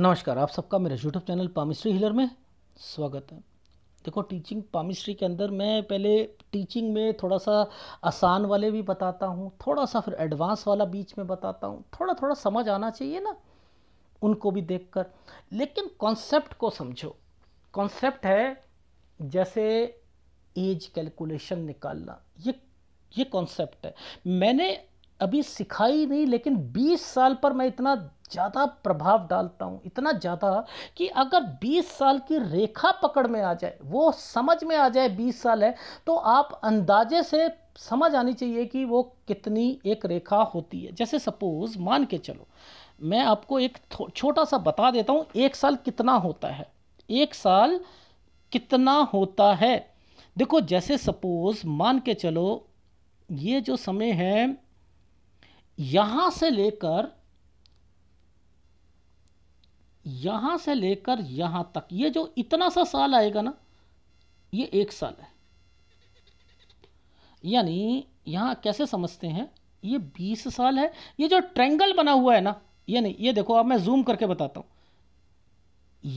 नमस्कार आप सबका मेरे यूट्यूब चैनल पामिस्ट्री हिलर में स्वागत है देखो टीचिंग पामिस्ट्री के अंदर मैं पहले टीचिंग में थोड़ा सा आसान वाले भी बताता हूँ थोड़ा सा फिर एडवांस वाला बीच में बताता हूँ थोड़ा थोड़ा समझ आना चाहिए ना उनको भी देखकर लेकिन कॉन्सेप्ट को समझो कॉन्सेप्ट है जैसे एज कैलकुलेशन निकालना ये ये कॉन्सेप्ट है मैंने अभी सिखाई नहीं लेकिन 20 साल पर मैं इतना ज़्यादा प्रभाव डालता हूँ इतना ज़्यादा कि अगर 20 साल की रेखा पकड़ में आ जाए वो समझ में आ जाए 20 साल है तो आप अंदाजे से समझ आनी चाहिए कि वो कितनी एक रेखा होती है जैसे सपोज़ मान के चलो मैं आपको एक छोटा सा बता देता हूँ एक साल कितना होता है एक साल कितना होता है देखो जैसे सपोज़ मान के चलो ये जो समय है यहाँ से लेकर यहाँ से लेकर यहाँ तक ये जो इतना सा साल आएगा ना ये एक साल है यानी यहाँ कैसे समझते हैं ये बीस साल है ये जो ट्रेंगल बना हुआ है ना ये नहीं ये देखो अब मैं जूम करके बताता हूँ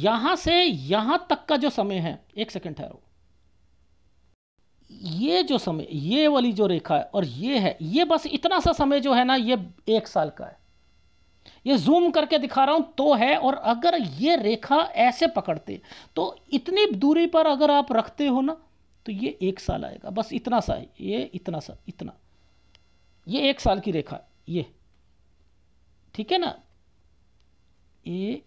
यहाँ से यहाँ तक का जो समय है एक सेकंड ठहरो ये जो समय ये वाली जो रेखा है और ये है ये बस इतना सा समय जो है ना ये एक साल का है ये जूम करके दिखा रहा हूं तो है और अगर ये रेखा ऐसे पकड़ते तो इतनी दूरी पर अगर आप रखते हो ना तो ये एक साल आएगा बस इतना सा है ये इतना सा इतना ये एक साल की रेखा ये ठीक है ना ये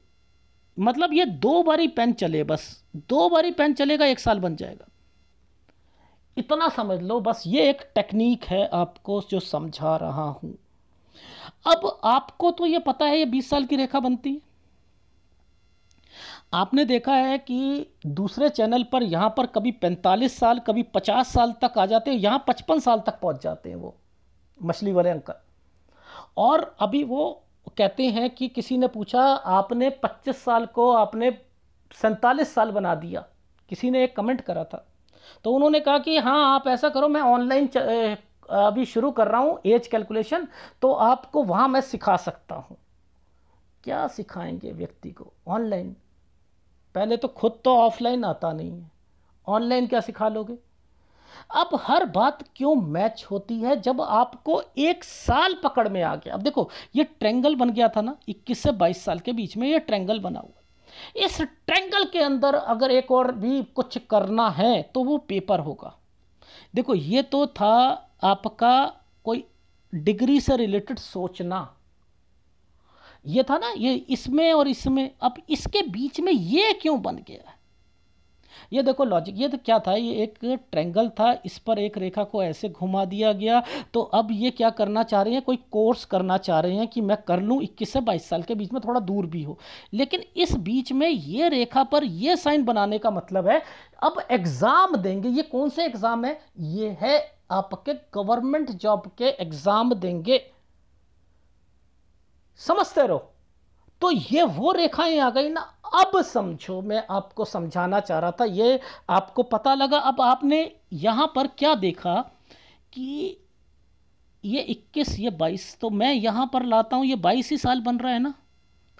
मतलब ये दो बारी पेन चले बस दो बारी पेन चलेगा एक साल बन जाएगा इतना समझ लो बस ये एक टेक्निक है आपको जो समझा रहा हूं अब आपको तो ये पता है ये बीस साल की रेखा बनती है आपने देखा है कि दूसरे चैनल पर यहाँ पर कभी पैंतालीस साल कभी पचास साल तक आ जाते हैं यहाँ पचपन साल तक पहुँच जाते हैं वो मछली वाले अंकल और अभी वो कहते हैं कि किसी ने पूछा आपने पच्चीस साल को आपने सैंतालीस साल बना दिया किसी ने एक कमेंट करा था तो उन्होंने कहा कि हाँ आप ऐसा करो मैं ऑनलाइन अभी शुरू कर रहा हूँ एज कैलकुलेशन तो आपको वहाँ मैं सिखा सकता हूँ क्या सिखाएंगे व्यक्ति को ऑनलाइन पहले तो खुद तो ऑफलाइन आता नहीं है ऑनलाइन क्या सिखा लोगे अब हर बात क्यों मैच होती है जब आपको एक साल पकड़ में आ गया अब देखो ये ट्रेंगल बन गया था ना 21 से 22 साल के बीच में ये ट्रेंगल बना हुआ इस ट्रेंगल के अंदर अगर एक और भी कुछ करना है तो वो पेपर होगा देखो ये तो था आपका कोई डिग्री से रिलेटेड सोचना ये था ना ये इसमें और इसमें अब इसके बीच में ये क्यों बन गया ये देखो लॉजिक ये तो क्या था ये एक ट्रेंगल था इस पर एक रेखा को ऐसे घुमा दिया गया तो अब ये क्या करना चाह रहे हैं कोई कोर्स करना चाह रहे हैं कि मैं कर लूँ इक्कीस से बाईस साल के बीच में थोड़ा दूर भी हो लेकिन इस बीच में ये रेखा पर ये साइन बनाने का मतलब है अब एग्ज़ाम देंगे ये कौन से एग्ज़ाम है ये है आपके गवर्नमेंट जॉब के एग्ज़ाम देंगे समझते रहो तो ये वो रेखाएं आ गई ना अब समझो मैं आपको समझाना चाह रहा था ये आपको पता लगा अब आपने यहां पर क्या देखा कि ये 21 ये 22 तो मैं यहां पर लाता हूं ये 22 ही साल बन रहा है ना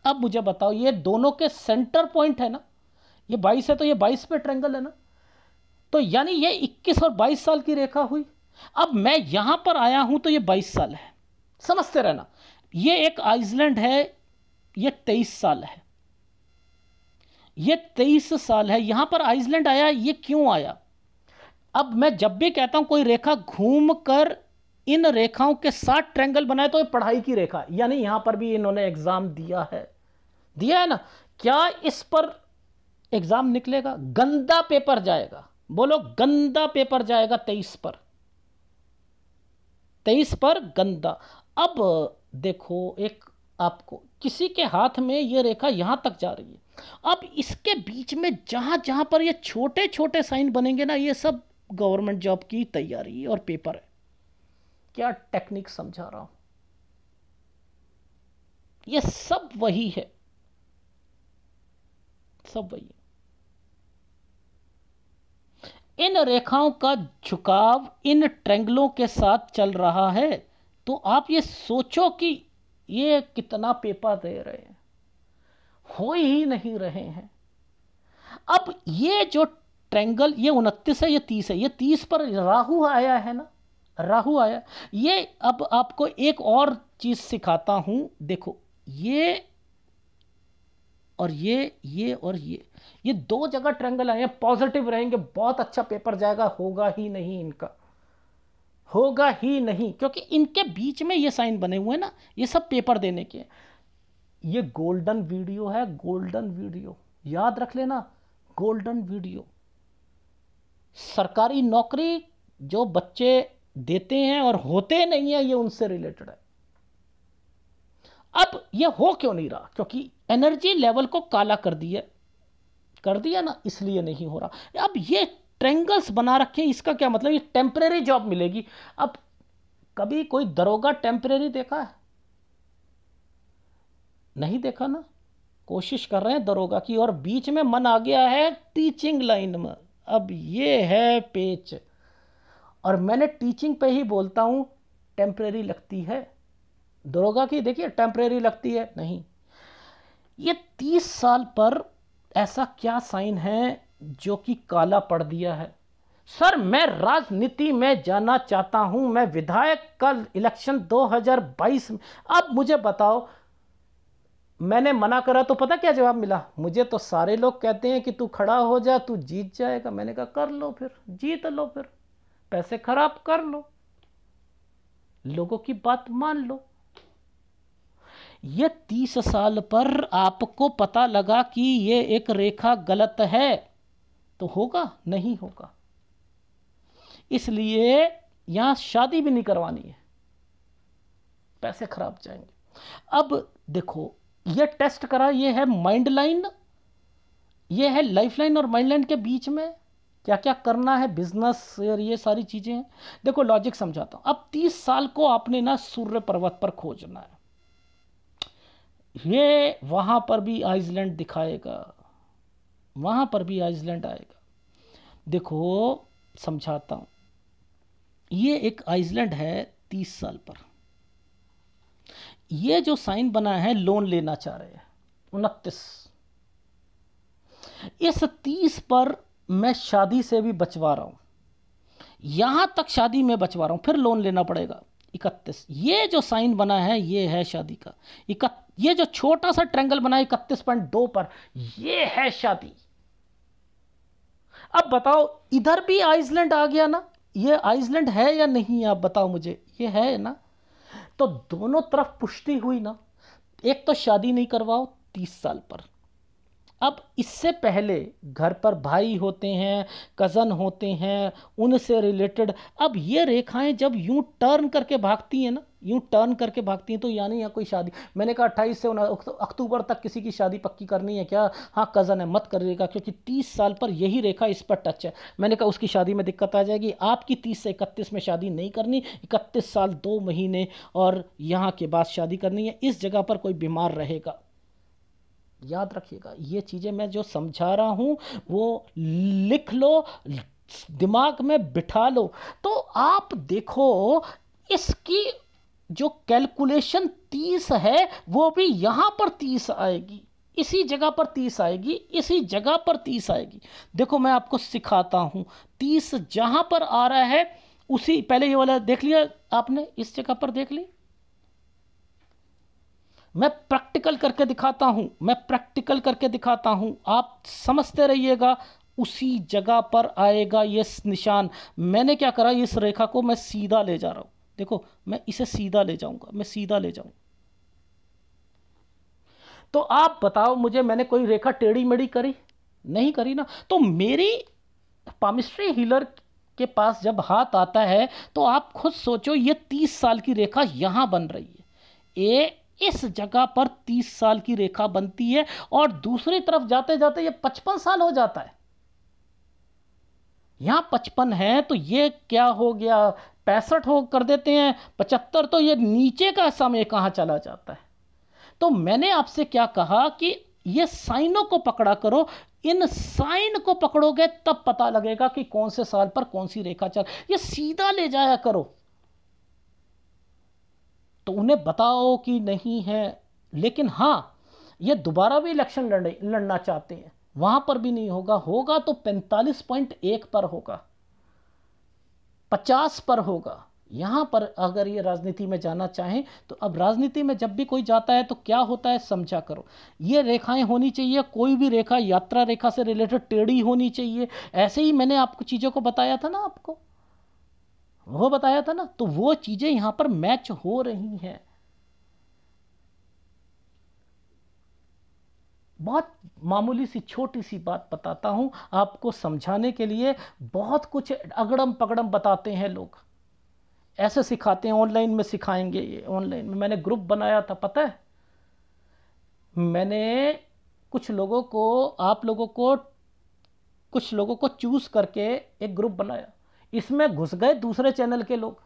अब मुझे बताओ ये दोनों के सेंटर पॉइंट है ना ये 22 है तो ये 22 पे ट्रेंगल है ना तो यानी ये 21 और 22 साल की रेखा हुई अब मैं यहां पर आया हूं तो ये बाईस साल है समझते रहना ये एक आइसलैंड है ये तेईस साल है ये तेईस साल है यहां पर आइसलैंड आया ये क्यों आया अब मैं जब भी कहता हूं कोई रेखा घूम कर इन रेखाओं के साथ ट्रैंगल बनाए तो ये पढ़ाई की रेखा यानी यहां पर भी इन्होंने एग्ज़ाम दिया है दिया है ना क्या इस पर एग्ज़ाम निकलेगा गंदा पेपर जाएगा बोलो गंदा पेपर जाएगा तेईस पर तेईस पर गंदा अब देखो एक आपको किसी के हाथ में ये रेखा यहाँ तक जा रही है अब इसके बीच में जहाँ जहाँ पर ये छोटे छोटे साइन बनेंगे ना ये सब गवर्नमेंट जॉब की तैयारी और पेपर है क्या टेक्निक समझा रहा हूँ ये सब वही है सब वही है इन रेखाओं का झुकाव इन ट्रेंगलों के साथ चल रहा है तो आप ये सोचो कि ये कितना पेपर दे रहे हैं हो ही नहीं रहे हैं अब ये जो ट्रेंगल ये उनतीस है ये तीस है ये तीस पर राहु आया है ना राहु आया ये अब आपको एक और चीज़ सिखाता हूं देखो ये और ये ये और ये ये दो जगह ट्रेंगल आए हैं पॉजिटिव रहेंगे बहुत अच्छा पेपर जाएगा होगा ही नहीं इनका होगा ही नहीं क्योंकि इनके बीच में ये साइन बने हुए हैं ना ये सब पेपर देने के ये गोल्डन वीडियो है गोल्डन वीडियो याद रख लेना गोल्डन वीडियो सरकारी नौकरी जो बच्चे देते हैं और होते नहीं है ये उनसे रिलेटेड है अब ये हो क्यों नहीं रहा क्योंकि एनर्जी लेवल को काला कर दिया कर दिया ना इसलिए नहीं हो रहा अब ये ट्रेंगल्स बना रखे इसका क्या मतलब ये टेम्परेरी जॉब मिलेगी अब कभी कोई दरोगा टेम्परेरी देखा है नहीं देखा ना कोशिश कर रहे हैं दरोगा की और बीच में मन आ गया है टीचिंग लाइन में अब ये है पेच और मैंने टीचिंग पे ही बोलता हूं टेम्परेरी लगती है दरोगा की देखिए टेम्परेरी लगती है नहीं ये तीस साल पर ऐसा क्या साइन है जो कि काला पड़ दिया है सर मैं राजनीति में जाना चाहता हूं मैं विधायक कल इलेक्शन 2022 में अब मुझे बताओ मैंने मना करा तो पता क्या जवाब मिला मुझे तो सारे लोग कहते हैं कि तू खड़ा हो जा तू जीत जाएगा मैंने कहा कर लो फिर जीत लो फिर पैसे खराब कर लो लोगों की बात मान लो ये तीस साल पर आपको पता लगा कि ये एक रेखा गलत है तो होगा नहीं होगा इसलिए यहां शादी भी नहीं करवानी है पैसे खराब जाएंगे अब देखो ये टेस्ट करा ये है माइंड लाइन ये है लाइफ लाइन और माइंड लाइन के बीच में क्या क्या करना है बिजनेस और ये सारी चीज़ें हैं देखो लॉजिक समझाता हूं अब तीस साल को आपने ना सूर्य पर्वत पर खोजना है ये वहाँ पर भी आइसलैंड दिखाएगा वहाँ पर भी आइसलैंड आएगा देखो समझाता हूँ ये एक आइसलैंड है तीस साल पर ये जो साइन बना है लोन लेना चाह रहे हैं उनतीस इस तीस पर मैं शादी से भी बचवा रहा हूँ यहाँ तक शादी में बचवा रहा हूँ फिर लोन लेना पड़ेगा इकतीस ये जो साइन बना है ये है शादी का इकतीस ये जो छोटा सा ट्रेंगल बना इकतीस पॉइंट दो पर ये है शादी अब बताओ इधर भी आइसलैंड आ गया ना ये आइसलैंड है या नहीं आप बताओ मुझे ये है ना तो दोनों तरफ पुष्टि हुई ना एक तो शादी नहीं करवाओ तीस साल पर अब इससे पहले घर पर भाई होते हैं कज़न होते हैं उनसे रिलेटेड अब ये रेखाएं जब यूं टर्न करके भागती हैं ना यूं टर्न करके भागती हैं तो यानी यहाँ कोई शादी मैंने कहा अट्ठाईस से अक्टूबर तक किसी की शादी पक्की करनी है क्या हाँ कज़न है मत करिएगा क्योंकि तीस साल पर यही रेखा इस पर टच है मैंने कहा उसकी शादी में दिक्कत आ जाएगी आपकी तीस से इकतीस में शादी नहीं करनी इकतीस साल दो महीने और यहाँ के बाद शादी करनी है इस जगह पर कोई बीमार रहेगा याद रखिएगा ये चीज़ें मैं जो समझा रहा हूँ वो लिख लो दिमाग में बिठा लो तो आप देखो इसकी जो कैलकुलेशन तीस है वो भी यहाँ पर तीस आएगी इसी जगह पर तीस आएगी इसी जगह पर तीस आएगी देखो मैं आपको सिखाता हूँ तीस जहाँ पर आ रहा है उसी पहले ये वाला देख लिया आपने इस जगह पर देख ली मैं प्रैक्टिकल करके दिखाता हूँ मैं प्रैक्टिकल करके दिखाता हूँ आप समझते रहिएगा उसी जगह पर आएगा ये निशान मैंने क्या करा इस रेखा को मैं सीधा ले जा रहा हूँ देखो मैं इसे सीधा ले जाऊँगा मैं सीधा ले जाऊँ तो आप बताओ मुझे मैंने कोई रेखा टेढ़ी मेढ़ी करी नहीं करी ना तो मेरी पामिस्ट्री हीलर के पास जब हाथ आता है तो आप खुद सोचो ये तीस साल की रेखा यहाँ बन रही है ए इस जगह पर तीस साल की रेखा बनती है और दूसरी तरफ जाते जाते ये पचपन साल हो जाता है यहां पचपन है तो ये क्या हो गया पैंसठ हो कर देते हैं पचहत्तर तो ये नीचे का समय कहां चला जाता है तो मैंने आपसे क्या कहा कि ये साइनों को पकड़ा करो इन साइन को पकड़ोगे तब पता लगेगा कि कौन से साल पर कौन सी रेखा चल ये सीधा ले जाया करो तो उन्हें बताओ कि नहीं है लेकिन हाँ ये दोबारा भी इलेक्शन लड़ना चाहते हैं वहां पर भी नहीं होगा होगा तो पैंतालीस पॉइंट एक पर होगा पचास पर होगा यहां पर अगर ये राजनीति में जाना चाहें तो अब राजनीति में जब भी कोई जाता है तो क्या होता है समझा करो ये रेखाएं होनी चाहिए कोई भी रेखा यात्रा रेखा से रिलेटेड टेढ़ी होनी चाहिए ऐसे ही मैंने आपको चीज़ों को बताया था ना आपको वो बताया था ना तो वो चीज़ें यहाँ पर मैच हो रही हैं बहुत मामूली सी छोटी सी बात बताता हूँ आपको समझाने के लिए बहुत कुछ अगड़म पगड़म बताते हैं लोग ऐसे सिखाते हैं ऑनलाइन में सिखाएंगे ये ऑनलाइन में मैंने ग्रुप बनाया था पता है मैंने कुछ लोगों को आप लोगों को कुछ लोगों को चूज़ करके एक ग्रुप बनाया इसमें घुस गए दूसरे चैनल के लोग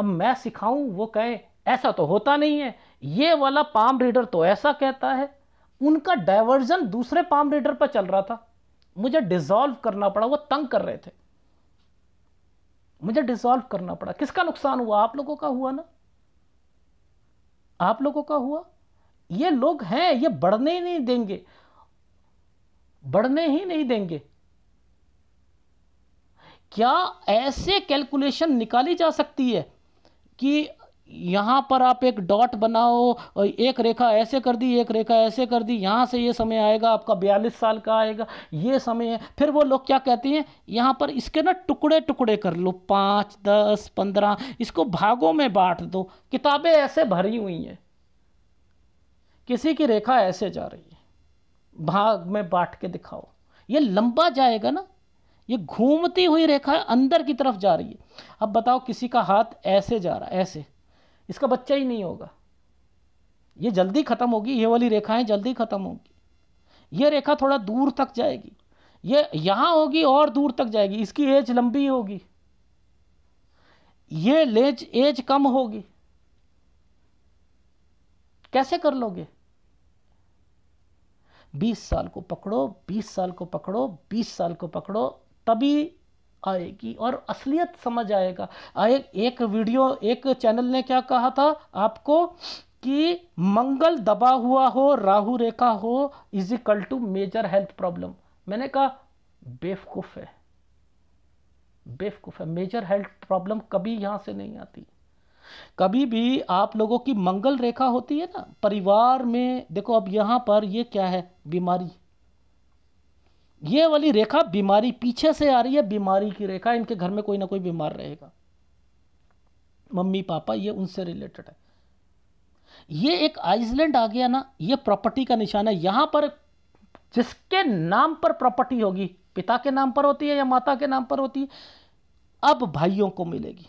अब मैं सिखाऊं वो कहे ऐसा तो होता नहीं है ये वाला पाम रीडर तो ऐसा कहता है उनका डायवर्जन दूसरे पाम रीडर पर चल रहा था मुझे डिसॉल्व करना पड़ा वो तंग कर रहे थे मुझे डिसॉल्व करना पड़ा किसका नुकसान हुआ आप लोगों का हुआ ना आप लोगों का हुआ ये लोग हैं ये बढ़ने ही नहीं देंगे बढ़ने ही नहीं देंगे क्या ऐसे कैलकुलेशन निकाली जा सकती है कि यहाँ पर आप एक डॉट बनाओ और एक रेखा ऐसे कर दी एक रेखा ऐसे कर दी यहाँ से ये समय आएगा आपका बयालीस साल का आएगा ये समय है फिर वो लोग क्या कहते हैं यहाँ पर इसके ना टुकड़े टुकड़े कर लो पाँच दस पंद्रह इसको भागों में बांट दो किताबें ऐसे भरी हुई हैं किसी की रेखा ऐसे जा रही है भाग में बांट के दिखाओ ये लंबा जाएगा ना ये घूमती हुई रेखा अंदर की तरफ जा रही है अब बताओ किसी का हाथ ऐसे जा रहा है ऐसे इसका बच्चा ही नहीं होगा ये जल्दी ख़त्म होगी ये वाली रेखाएं जल्दी ख़त्म होगी ये रेखा थोड़ा दूर तक जाएगी ये यहां होगी और दूर तक जाएगी इसकी एज लंबी होगी ये लेज एज कम होगी कैसे कर लोगे 20 साल को पकड़ो 20 साल को पकड़ो 20 साल को पकड़ो तभी आएगी और असलियत समझ आएगा एक एक वीडियो एक चैनल ने क्या कहा था आपको कि मंगल दबा हुआ हो राहु रेखा हो is equal to major health problem मैंने कहा बेवकूफ़ है बेवकूफ़ है मेजर हेल्थ प्रॉब्लम कभी यहां से नहीं आती कभी भी आप लोगों की मंगल रेखा होती है ना परिवार में देखो अब यहां पर ये क्या है बीमारी ये वाली रेखा बीमारी पीछे से आ रही है बीमारी की रेखा इनके घर में कोई ना कोई बीमार रहेगा मम्मी पापा ये उनसे रिलेटेड है ये एक आइसलैंड आ गया ना ये प्रॉपर्टी का निशान है यहां पर जिसके नाम पर प्रॉपर्टी होगी पिता के नाम पर होती है या माता के नाम पर होती है अब भाइयों को मिलेगी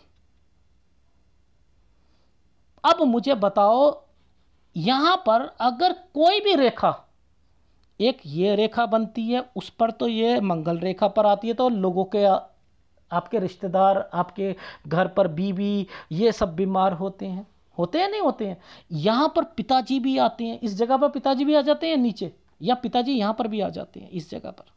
अब मुझे बताओ यहां पर अगर कोई भी रेखा एक ये रेखा बनती है उस पर तो ये मंगल रेखा पर आती है तो लोगों के आपके रिश्तेदार आपके घर पर बीवी ये सब बीमार होते हैं होते हैं नहीं होते हैं यहाँ पर पिताजी भी आते हैं इस जगह पर पिताजी भी आ जाते हैं नीचे या पिताजी यहाँ पर भी आ जाते हैं इस जगह पर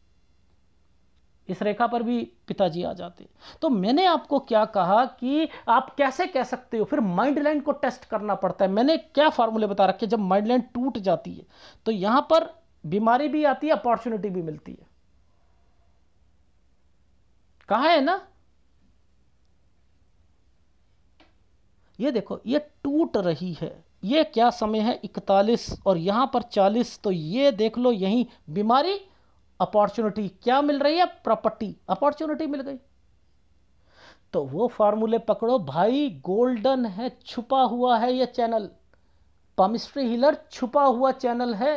इस रेखा पर भी पिताजी आ जाते हैं तो मैंने आपको क्या कहा कि आप कैसे कह सकते हो फिर माइंड लाइन को टेस्ट करना पड़ता है मैंने क्या फार्मूले बता रखे जब माइंड लाइन टूट जाती है तो यहाँ पर बीमारी भी आती है अपॉर्चुनिटी भी मिलती है कहा है ना ये देखो ये टूट रही है ये क्या समय है इकतालीस और यहां पर चालीस तो ये देख लो यही बीमारी अपॉर्चुनिटी क्या मिल रही है प्रॉपर्टी अपॉर्चुनिटी मिल गई तो वो फार्मूले पकड़ो भाई गोल्डन है छुपा हुआ है ये चैनल पमिस्ट्री हिलर छुपा हुआ चैनल है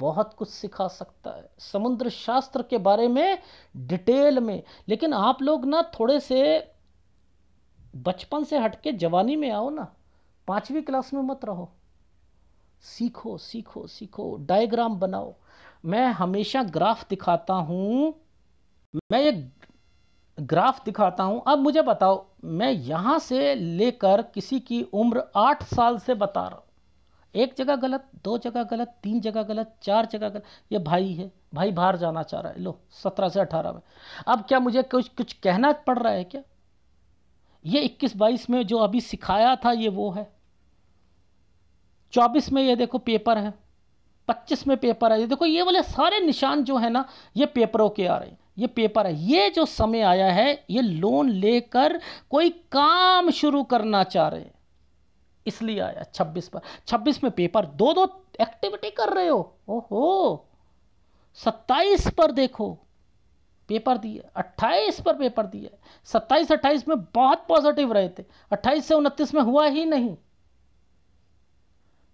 बहुत कुछ सिखा सकता है समुद्र शास्त्र के बारे में डिटेल में लेकिन आप लोग ना थोड़े से बचपन से हटके जवानी में आओ ना पांचवी क्लास में मत रहो सीखो सीखो सीखो डायग्राम बनाओ मैं हमेशा ग्राफ दिखाता हूं मैं ये ग्राफ दिखाता हूं अब मुझे बताओ मैं यहां से लेकर किसी की उम्र आठ साल से बता रहा हूं एक जगह गलत दो जगह गलत तीन जगह गलत चार जगह गलत ये भाई है भाई बाहर जाना चाह रहा है लो सत्रह से अठारह में अब क्या मुझे कुछ कुछ कहना पड़ रहा है क्या ये इक्कीस बाईस में जो अभी सिखाया था ये वो है चौबीस में ये देखो पेपर है पच्चीस में पेपर है ये देखो ये वाले सारे निशान जो है ना ये पेपरों के आ रहे हैं ये पेपर है ये जो समय आया है ये लोन लेकर कोई काम शुरू करना चाह रहे हैं इसलिए आया छब्बीस पर छब्बीस में पेपर दो दो एक्टिविटी कर रहे हो ओहो सत्ताईस पर देखो पेपर दिए 28 पर पेपर दिए 27 28 में बहुत पॉजिटिव रहे थे 28 से 29 में हुआ ही नहीं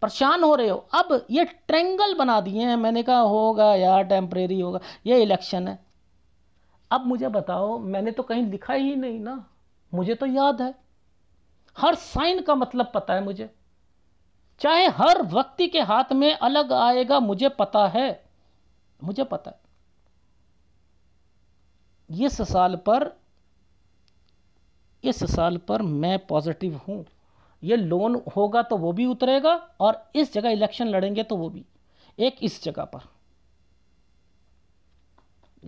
परेशान हो रहे हो अब ये ट्रेंगल बना दिए हैं मैंने कहा होगा यार टेम्परेरी होगा ये इलेक्शन है अब मुझे बताओ मैंने तो कहीं लिखा ही नहीं ना मुझे तो याद है हर साइन का मतलब पता है मुझे चाहे हर व्यक्ति के हाथ में अलग आएगा मुझे पता है मुझे पता है इस साल पर इस साल पर मैं पॉजिटिव हूं ये लोन होगा तो वो भी उतरेगा और इस जगह इलेक्शन लड़ेंगे तो वो भी एक इस जगह पर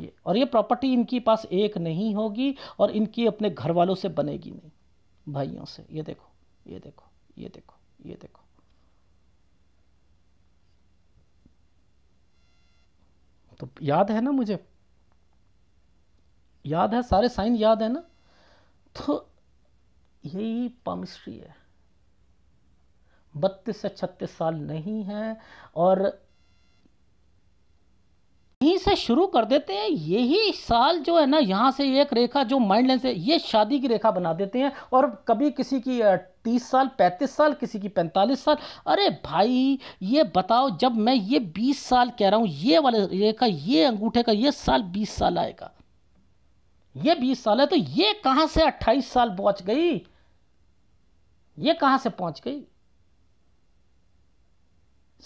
ये और ये प्रॉपर्टी इनके पास एक नहीं होगी और इनकी अपने घर वालों से बनेगी नहीं भाइयों से ये देखो ये देखो ये देखो ये देखो तो याद है ना मुझे याद है सारे साइन याद है ना तो यही पामिस्ट्री है बत्तीस से छत्तीस साल नहीं है और यहीं से शुरू कर देते हैं यही साल जो है ना यहाँ से एक रेखा जो माइंड लाइन से ये शादी की रेखा बना देते हैं और कभी किसी की तीस साल पैंतीस साल किसी की पैंतालीस साल अरे भाई ये बताओ जब मैं ये बीस साल कह रहा हूँ ये वाले रेखा ये अंगूठे का ये साल बीस साल आएगा ये बीस साल है तो ये कहाँ से अट्ठाईस साल पहुँच गई ये कहाँ से पहुँच गई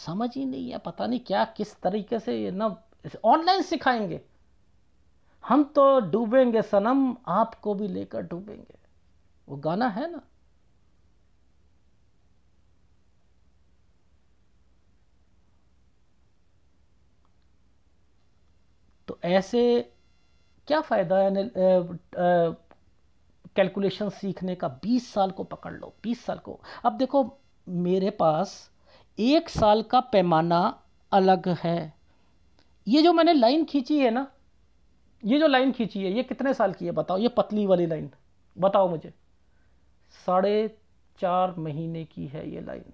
समझ ही नहीं है पता नहीं क्या किस तरीके से ना ऑनलाइन सिखाएंगे हम तो डूबेंगे सनम आपको भी लेकर डूबेंगे वो गाना है ना तो ऐसे क्या फ़ायदा है कैलकुलेशन सीखने का 20 साल को पकड़ लो 20 साल को अब देखो मेरे पास एक साल का पैमाना अलग है ये जो मैंने लाइन खींची है ना ये जो लाइन खींची है ये कितने साल की है बताओ ये पतली वाली लाइन बताओ मुझे साढ़े चार महीने की है ये लाइन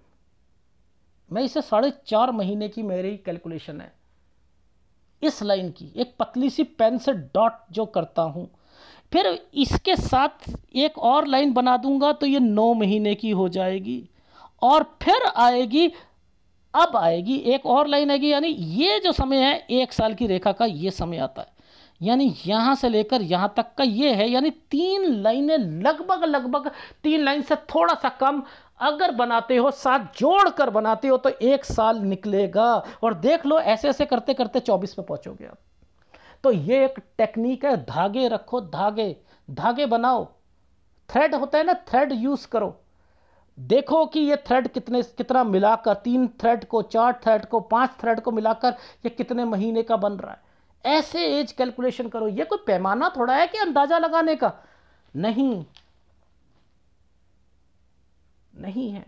मैं इसे साढ़े चार महीने की मेरी कैलकुलेशन है इस लाइन की एक पतली सी पेन से डॉट जो करता हूँ फिर इसके साथ एक और लाइन बना दूंगा तो ये नौ महीने की हो जाएगी और फिर आएगी अब आएगी एक और लाइन आएगी यानी ये जो समय है एक साल की रेखा का ये समय आता है यानी यहाँ से लेकर यहाँ तक का ये है यानी तीन लाइनें लगभग लगभग तीन लाइन से थोड़ा सा कम अगर बनाते हो साथ जोड़ कर बनाते हो तो एक साल निकलेगा और देख लो ऐसे ऐसे करते करते चौबीस पे पहुँचोगे आप तो ये एक टेक्निक है धागे रखो धागे धागे बनाओ थ्रेड होता है ना थ्रेड यूज़ करो देखो कि ये थ्रेड कितने कितना मिलाकर तीन थ्रेड को चार थ्रेड को पांच थ्रेड को मिलाकर ये कितने महीने का बन रहा है ऐसे एज कैलकुलेशन करो ये कोई पैमाना थोड़ा है कि अंदाजा लगाने का नहीं नहीं है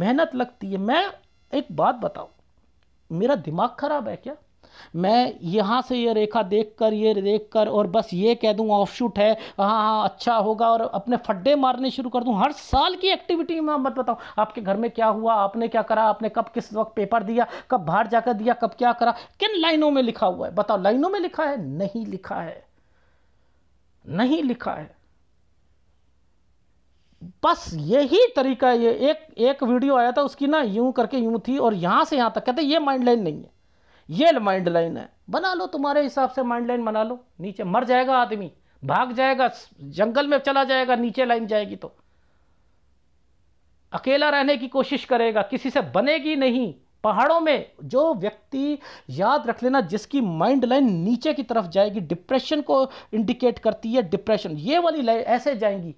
मेहनत लगती है मैं एक बात बताऊं मेरा दिमाग खराब है क्या मैं यहाँ से ये रेखा देखकर ये देखकर और बस ये कह दूँ ऑफ शूट है हाँ हाँ अच्छा होगा और अपने फड्डे मारने शुरू कर दूँ हर साल की एक्टिविटी में मत बताऊँ आपके घर में क्या हुआ आपने क्या करा आपने कब किस वक्त पेपर दिया कब बाहर जाकर दिया कब क्या करा किन लाइनों में लिखा हुआ है बताओ लाइनों में लिखा है नहीं लिखा है नहीं लिखा है बस यही तरीका ये एक एक वीडियो आया था उसकी ना यूं करके यूं थी और यहां से यहां तक कहते ये माइंड लाइन नहीं है ये माइंड लाइन है बना लो तुम्हारे हिसाब से माइंड लाइन बना लो नीचे मर जाएगा आदमी भाग जाएगा जंगल में चला जाएगा नीचे लाइन जाएगी तो अकेला रहने की कोशिश करेगा किसी से बनेगी नहीं पहाड़ों में जो व्यक्ति याद रख लेना जिसकी माइंड लाइन नीचे की तरफ जाएगी डिप्रेशन को इंडिकेट करती है डिप्रेशन ये वाली लाइन ऐसे जाएंगी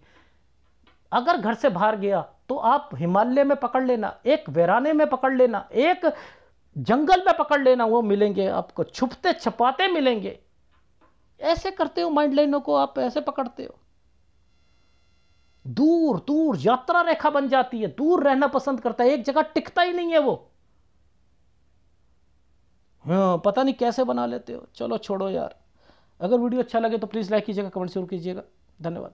अगर घर से बाहर गया तो आप हिमालय में पकड़ लेना एक वेराने में पकड़ लेना एक जंगल में पकड़ लेना वो मिलेंगे आपको छुपते छपाते मिलेंगे ऐसे करते हो माइंड लाइनों को आप ऐसे पकड़ते हो दूर दूर यात्रा रेखा बन जाती है दूर रहना पसंद करता है एक जगह टिकता ही नहीं है वो हाँ पता नहीं कैसे बना लेते हो चलो छोड़ो यार अगर वीडियो अच्छा लगे तो प्लीज़ लाइक कीजिएगा कमेंट जरूर कीजिएगा धन्यवाद